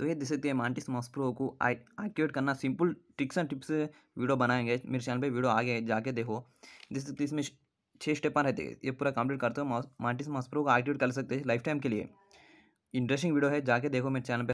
तो ये देख सकते हैं मांटिस मॉस्प्रो को एक्टिवेट करना simple tricks and tips video बनाएंगे मेरे चैनल पे वीडियो आगे जाके देखो देख सकते इसमें छः आ रहते हैं ये पूरा कंप्लीट करते हो मांटिस मॉस्प्रो को एक्टिवेट कर सकते हैं लाइफ टाइम के लिए इंटरेस्टिंग वीडियो है जाके देखो मेरे चैनल पर